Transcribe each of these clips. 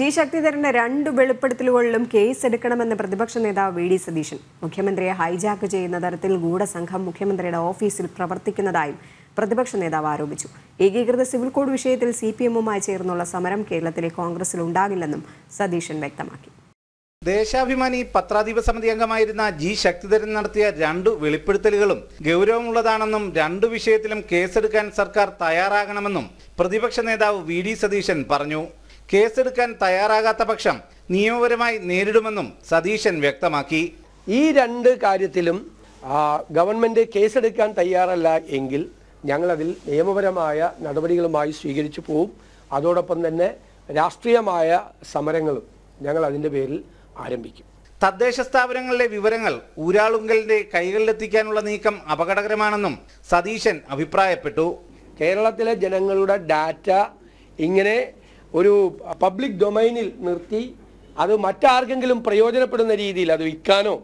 G ശക്തിധരന്റെ രണ്ട് വെളിപ്പെടുത്തലുകളിലും case എടുക്കണമെന്ന് പ്രതിപക്ഷ നേതാവ് വി ഡി സതീശൻ മുഖ്യമന്ത്രിയെ ഹൈജാക്ക് ചെയ്യുന്ന തരത്തിൽ ഗൂഢസംഘം മുഖ്യമന്ത്രിയുടെ ഓഫീസിൽ പ്രവർത്തിക്കുന്നതായും പ്രതിപക്ഷ നേതാവ് ആരോപിച്ചു ഏകീകൃത സിവിൽ കോഡ് വിഷയത്തിൽ സി പി എമ്മുമായി ചേർന്നുള്ള സമരം കേരളത്തിലെ കോൺഗ്രസിൽ ഉണ്ടാകില്ലെന്നും സതീശൻ വ്യക്തമാക്കി ദേശാഭിമാനി പത്രാധിപ സമിതി അംഗമായിരുന്ന ജി ശക്തിധരൻ നടത്തിയ രണ്ടു വെളിപ്പെടുത്തലുകളും ഗൗരവമുള്ളതാണെന്നും രണ്ടു വിഷയത്തിലും കേസെടുക്കാൻ സർക്കാർ തയ്യാറാകണമെന്നും പ്രതിപക്ഷ നേതാവ് വി ഡി സതീശൻ പറഞ്ഞു കേസെടുക്കാൻ തയ്യാറാകാത്ത പക്ഷം നിയമപരമായി നേരിടുമെന്നും സതീശൻ വ്യക്തമാക്കി ഈ രണ്ട് കാര്യത്തിലും ഗവൺമെന്റ് കേസെടുക്കാൻ തയ്യാറല്ല എങ്കിൽ ഞങ്ങളതിൽ നിയമപരമായ നടപടികളുമായി സ്വീകരിച്ചു പോവും അതോടൊപ്പം തന്നെ രാഷ്ട്രീയമായ സമരങ്ങളും ഞങ്ങൾ അതിൻ്റെ പേരിൽ ആരംഭിക്കും തദ്ദേശ സ്ഥാപനങ്ങളിലെ വിവരങ്ങൾ ഊരാളുങ്കലിൻ്റെ കൈകളിലെത്തിക്കാനുള്ള നീക്കം അപകടകരമാണെന്നും സതീശൻ അഭിപ്രായപ്പെട്ടു കേരളത്തിലെ ജനങ്ങളുടെ ഡാറ്റ ഇങ്ങനെ ഒരു പബ്ലിക് ഡൊമൈനിൽ നിർത്തി അത് മറ്റാർക്കെങ്കിലും പ്രയോജനപ്പെടുന്ന രീതിയിൽ അത് വിൽക്കാനോ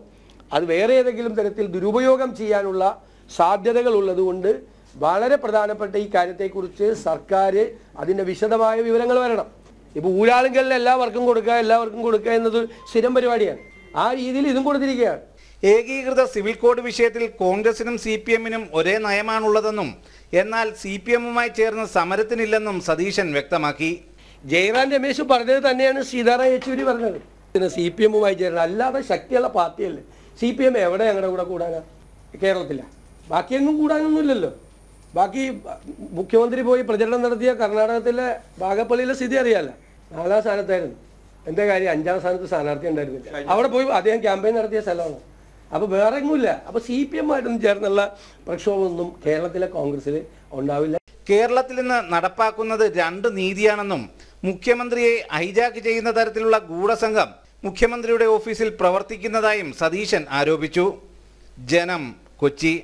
അത് വേറെ ഏതെങ്കിലും തരത്തിൽ ദുരുപയോഗം ചെയ്യാനുള്ള സാധ്യതകൾ ഉള്ളതുകൊണ്ട് വളരെ പ്രധാനപ്പെട്ട ഈ കാര്യത്തെക്കുറിച്ച് സർക്കാർ അതിൻ്റെ വിശദമായ വിവരങ്ങൾ വരണം ഇപ്പോൾ ഊരാളുങ്കലിൽ എല്ലാവർക്കും കൊടുക്കുക എല്ലാവർക്കും കൊടുക്കുക എന്നത് സ്ഥിരം പരിപാടിയാണ് ആ രീതിയിൽ ഇതും കൊടുത്തിരിക്കുകയാണ് ഏകീകൃത സിവിൽ കോഡ് വിഷയത്തിൽ കോൺഗ്രസിനും സി പി എമ്മിനും ഒരേ നയമാണുള്ളതെന്നും എന്നാൽ സി പി എമ്മുമായി ചേർന്ന് സമരത്തിനില്ലെന്നും സതീശൻ വ്യക്തമാക്കി ജയറാം രമേശ് പറഞ്ഞത് തന്നെയാണ് സീതാറാം യെച്ചൂരി പറഞ്ഞത് പിന്നെ സി പി എമ്മുമായി ചേരണം അല്ലാതെ ശക്തിയുള്ള പാർട്ടിയല്ലേ സി പി എം എവിടെ ഞങ്ങളുടെ കൂടെ കൂടാനാ കേരളത്തില ബാക്കിയൊന്നും കൂടാനൊന്നുമില്ലല്ലോ ബാക്കി മുഖ്യമന്ത്രി പോയി പ്രചരണം നടത്തിയ കർണാടകത്തിലെ ഭാഗപ്പള്ളിയിലെ സ്ഥിതി അറിയാല്ല നാലാം സ്ഥാനത്തായിരുന്നു എന്താ കാര്യം അഞ്ചാം സ്ഥാനത്ത് സ്ഥാനാർത്ഥി ഉണ്ടായിരുന്നില്ല അവിടെ പോയി അദ്ദേഹം ക്യാമ്പയിൻ നടത്തിയ സ്ഥലമാണ് അപ്പോൾ വേറെ എങ്ങുമില്ല അപ്പോൾ സി പി എമ്മായിട്ടൊന്നും ചേർന്നുള്ള പ്രക്ഷോഭമൊന്നും കേരളത്തിലെ കോൺഗ്രസ്സിൽ ഉണ്ടാവില്ല കേരളത്തിൽ നിന്ന് നടപ്പാക്കുന്നത് രണ്ട് നീതിയാണെന്നും മുഖ്യമന്ത്രിയെ ഹൈജാക്ക് ചെയ്യുന്ന തരത്തിലുള്ള ഗൂഢസംഘം മുഖ്യമന്ത്രിയുടെ ഓഫീസിൽ പ്രവർത്തിക്കുന്നതായും സതീശൻ ആരോപിച്ചു ജനം കൊച്ചി